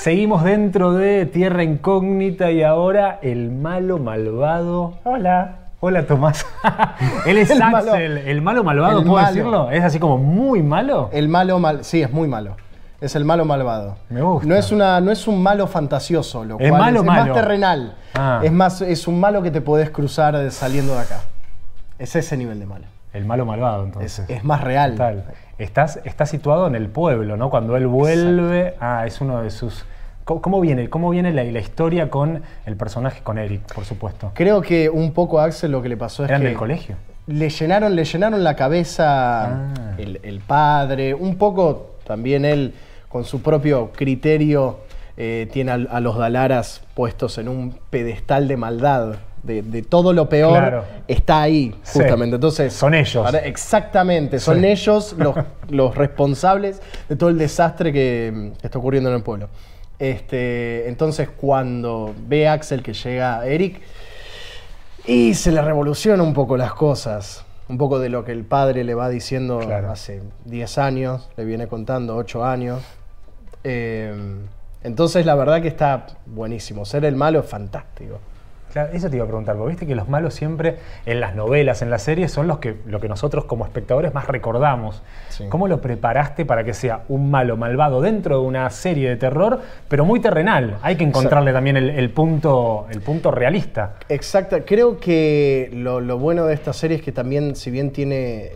Seguimos dentro de Tierra Incógnita y ahora el malo malvado. Hola. Hola Tomás. Él es el Axel, malo, el malo malvado, ¿puedo decirlo? ¿Es así como muy malo? El malo mal, sí, es muy malo. Es el malo malvado. Me gusta. No es, una, no es un malo fantasioso, lo malo, es, malo. más terrenal. Ah. Es más, es un malo que te podés cruzar saliendo de acá. Es ese nivel de malo. El malo malvado, entonces. Es, más real. está situado en el pueblo, ¿no? Cuando él vuelve. Ah, es uno de sus ¿Cómo, viene, cómo viene la, historia con el personaje, con Eric, por supuesto? Creo que un poco a Axel lo que le pasó es ¿Eran que... del colegio? Le llenaron, le llenaron la cabeza ah. el, padre, un poco también él con su propio criterio eh, tiene a, los Dalaras puestos en un pedestal de maldad. De, todo lo peor está ahí, justamente. Entonces, son ellos. exactamente, son ellos los, los responsables de todo el desastre que está ocurriendo en el pueblo. Este, entonces cuando ve Axel que llega Eric, y se le revoluciona un poco las cosas. Un poco de lo que el padre le va diciendo hace 10 años, le viene contando 8 años. Eh, entonces la verdad que está buenísimo. Ser el malo es fantástico. Claro, eso te iba a preguntar, porque viste que los malos siempre en las novelas, en las series, son los que, lo que nosotros como espectadores más recordamos. ¿Cómo lo preparaste para que sea un malo malvado dentro de una serie de terror, pero muy terrenal? Hay que encontrarle también el, punto, el punto realista. Exacto, creo que lo bueno de esta serie es que también, si bien tiene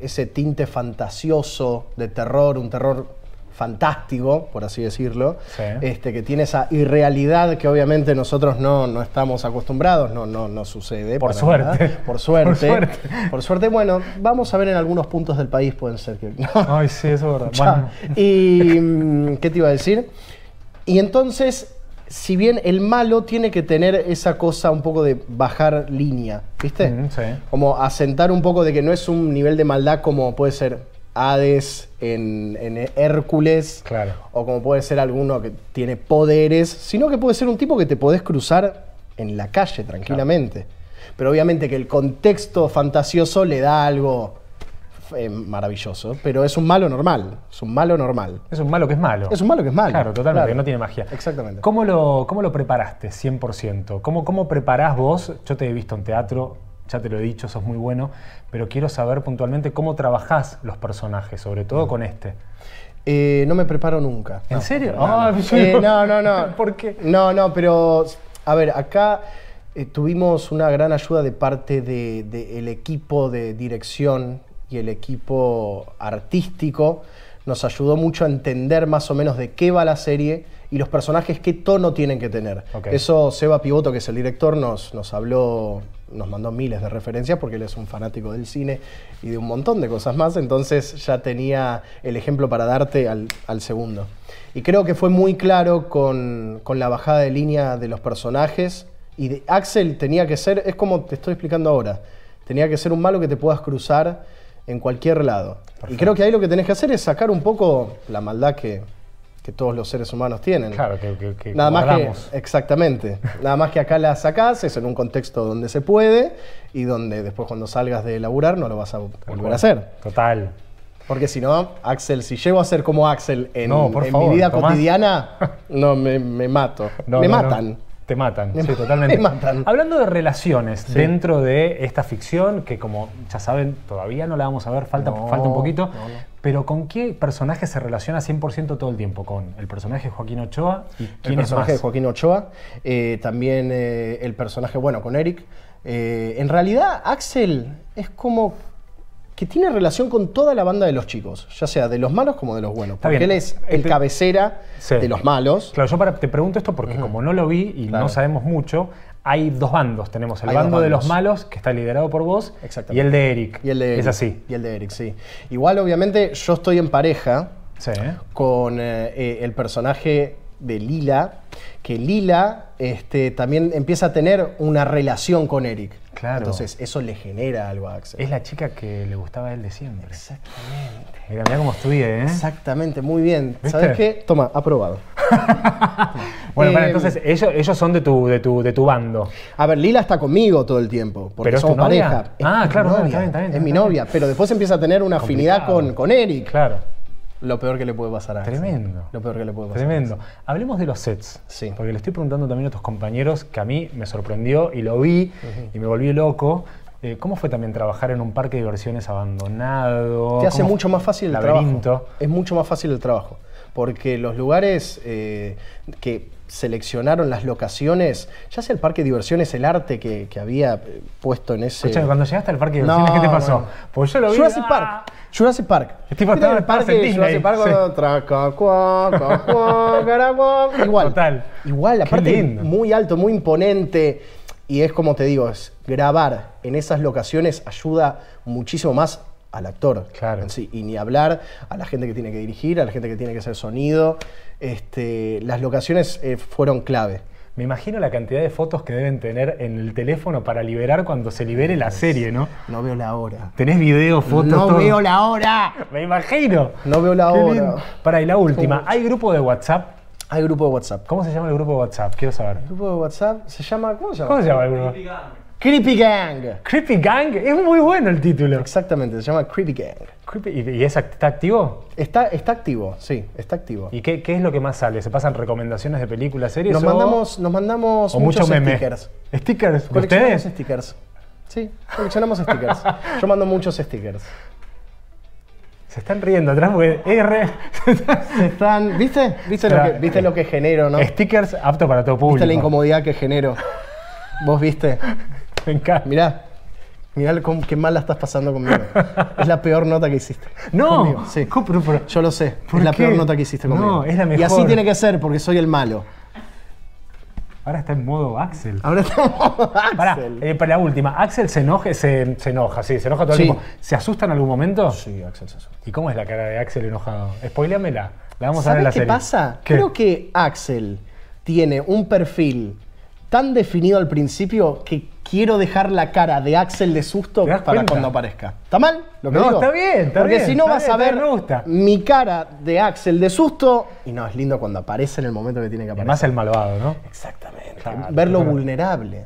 ese tinte fantasioso de terror, un terror fantástico, por así decirlo, este, que tiene esa irrealidad que obviamente nosotros no, estamos acostumbrados, no, no, no sucede. Por suerte. por suerte. Por suerte. bueno, vamos a ver en algunos puntos del país pueden ser que... Ay, sí, eso es verdad. Bueno. Y, mm, ¿qué te iba a decir? Y entonces, si bien el malo tiene que tener esa cosa un poco de bajar línea, ¿viste? Como asentar un poco de que no es un nivel de maldad como puede ser Hades, en, Hércules, o como puede ser alguno que tiene poderes, sino que puede ser un tipo que te podés cruzar en la calle tranquilamente. Pero obviamente que el contexto fantasioso le da algo eh, maravilloso, pero es un malo normal, es un malo normal. Es un malo que es malo. Es un malo que es malo. Claro, totalmente, que no tiene magia. Exactamente. ¿Cómo lo, cómo lo preparaste 100%? ¿Cómo, ¿Cómo preparás vos? Yo te he visto en teatro, ya te lo he dicho, sos muy bueno, pero quiero saber puntualmente cómo trabajás los personajes, sobre todo con este. Eh, no me preparo nunca. ¿En serio? No, no. Ah, eh, no, ¿Por qué? No, no, pero a ver, acá eh, tuvimos una gran ayuda de parte del equipo de dirección y el equipo artístico. Nos ayudó mucho a entender más o menos de qué va la serie y los personajes qué tono tienen que tener. Eso Seba Pivoto, que es el director, nos, nos habló nos mandó miles de referencias porque él es un fanático del cine y de un montón de cosas más, entonces ya tenía el ejemplo para darte al, segundo. Y creo que fue muy claro con, la bajada de línea de los personajes y de, Axel tenía que ser, es como te estoy explicando ahora, tenía que ser un malo que te puedas cruzar en cualquier lado. Y creo que ahí lo que tenés que hacer es sacar un poco la maldad que, que todos los seres humanos tienen. Claro, que, que, Nada más que, exactamente. Nada más que acá la sacás, es en un contexto donde se puede y donde después cuando salgas de laburar no lo vas a volver a hacer. Total. Porque si no, Axel, si llego a ser como Axel en, mi vida cotidiana, no, me, mato. me matan. Te matan, sí, totalmente. Me matan. Hablando de relaciones dentro de esta ficción, que como ya saben, todavía no la vamos a ver, falta, falta un poquito, pero ¿con qué personaje se relaciona 100% todo el tiempo? ¿Con el personaje de Joaquín Ochoa? ¿Y el personaje de Joaquín Ochoa, eh, también eh, el personaje, bueno, con Eric. Eh, en realidad, Axel es como que tiene relación con toda la banda de los chicos, ya sea de los malos como de los buenos, porque él es el este- cabecera de los malos. Claro, yo te pregunto esto porque como no lo vi y no sabemos mucho, hay dos bandos. Tenemos el bando de los malos, que está liderado por vos, y el de Eric. Y el Es así. Y el de Eric, sí. Igual, obviamente, yo estoy en pareja con eh, el personaje de Lila, que Lila este, también empieza a tener una relación con Eric. Entonces, eso le genera algo a Axel. Es la chica que le gustaba a él de siempre. Exactamente. Era mira como estudié, ¿eh? Exactamente, muy bien. ¿Sabes qué? Toma, aprobado. bueno, em. entonces, ellos, ellos son de tu, de, tu, de tu bando. A ver, Lila está conmigo todo el tiempo, porque es somos pareja. ah, claro, está bien, está bien, es mi novia, pero después empieza a tener una afinidad con, con Eric. Claro. Lo peor que le puede pasar a Axel. Tremendo. Lo peor que le puede pasar. Tremendo. Hablemos de los sets. Sí. Porque le estoy preguntando también a otros compañeros que a mí me sorprendió y lo vi y me volví loco. Eh, ¿Cómo fue también trabajar en un parque de diversiones abandonado? Te hace mucho más fácil el trabajo. Es mucho más fácil el trabajo porque los lugares eh, que seleccionaron las locaciones, ya sea el parque de diversiones, el arte que, que había eh, puesto en ese... Escuchame, cuando llegaste al parque de diversiones, ¿qué te pasó? Pues yo lo vi... Jurassic Park. Ah. Jurassic Park. estoy pasando en el parque de Jurassic Park Igual. Total. Igual, aparte muy alto, muy imponente. Y es como te digo, grabar en esas locaciones ayuda muchísimo más al actor. Claro. sí, y ni hablar a la gente que tiene que dirigir, a la gente que tiene que hacer sonido. Este, las locaciones eh, fueron clave. Me imagino la cantidad de fotos que deben tener en el teléfono para liberar cuando se libere la serie, ¿no? No veo la hora. ¿Tenés video, fotos? No veo la hora. Me imagino. No veo la hora. Para, y la última. ¿Hay grupo de WhatsApp? Hay grupo de WhatsApp. ¿Cómo se llama el grupo de WhatsApp? Quiero saber. El grupo de WhatsApp se llama. ¿Cómo se llama? ¿Cómo se llama el grupo? Creepy Gang. Creepy Gang, es muy bueno el título. Exactamente, se llama Creepy Gang. Creepy- ¿Y, está activo? Está, está activo, sí, está activo. ¿Y qué, es lo que más sale? ¿Se pasan recomendaciones de películas, series? Nos mandamos, nos mandamos muchos stickers. ¿Stickers? Coleccionamos ustedes? stickers. Sí, coleccionamos stickers. Yo mando muchos stickers. Se están riendo atrás porque R, Están, ¿viste? ¿Viste, lo, que, ¿Viste lo que genero, no? Stickers apto para todo público. ¿Viste la incomodidad que genero? ¿Vos viste? Venga, Mirá, mirá qué mal la estás pasando conmigo. es la peor nota que hiciste. No, yo lo sé. Es la peor nota que hiciste conmigo. Y así tiene que ser porque soy el malo. Ahora está en modo Axel. Ahora está en modo Axel. Eh, Para, la última, ¿Axel se enoja? Se, enoja, sí, se enoja todo el tiempo. ¿Se asusta en algún momento? Sí, Axel se asusta. ¿Y cómo es la cara de Axel enojado? Spoileamela. La vamos a ver la qué pasa? Creo que Axel tiene un perfil tan definido al principio que quiero dejar la cara de Axel de susto para cuando aparezca. ¿Está mal? Lo que no, está bien, está Porque si no vas a ver mi cara de Axel de susto, y no, es lindo cuando aparece en el momento que tiene que aparecer. Más el malvado, ¿no? Exactamente. Verlo vulnerable.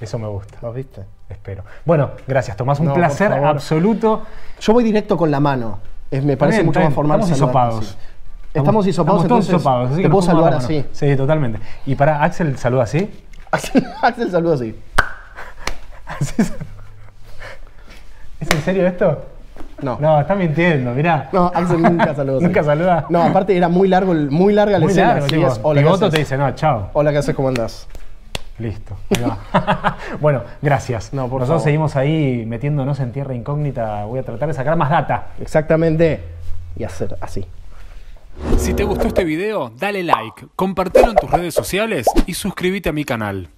Eso me gusta. ¿Lo viste? Espero. Bueno, gracias Tomás, un placer absoluto. Yo voy directo con la mano. me parece mucho más formal. Estamos Estamos, hisopados, estamos entonces. así te puedo saludar así. Sí, totalmente. Y para Axel, saluda así. Axel, saluda así. ¿Es en serio esto? No. No, está mintiendo, mirá. No, Axel nunca saluda. nunca saluda. No, aparte era muy largo, muy larga la escena. Largo, sí, es, y te dice, no, chao. Hola, ¿qué haces? ¿Cómo andás? Listo. bueno, gracias. No, por Nosotros seguimos ahí metiéndonos en tierra incógnita. Voy a tratar de sacar más data. Exactamente. Y hacer así. Si te gustó este video, dale like, compártelo en tus redes sociales y suscríbete a mi canal.